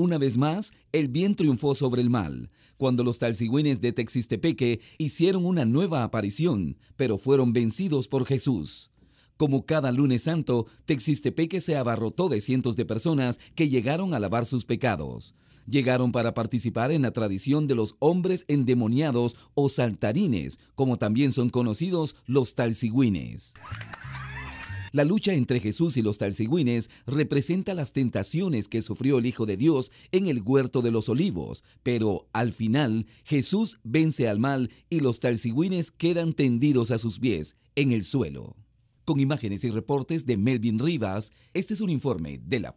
Una vez más, el bien triunfó sobre el mal, cuando los talsigüines de Texistepeque hicieron una nueva aparición, pero fueron vencidos por Jesús. Como cada lunes santo, Texistepeque se abarrotó de cientos de personas que llegaron a lavar sus pecados. Llegaron para participar en la tradición de los hombres endemoniados o saltarines, como también son conocidos los talsigüines. La lucha entre Jesús y los talsigüines representa las tentaciones que sufrió el Hijo de Dios en el huerto de los olivos, pero al final Jesús vence al mal y los talsigüines quedan tendidos a sus pies, en el suelo. Con imágenes y reportes de Melvin Rivas, este es un informe de la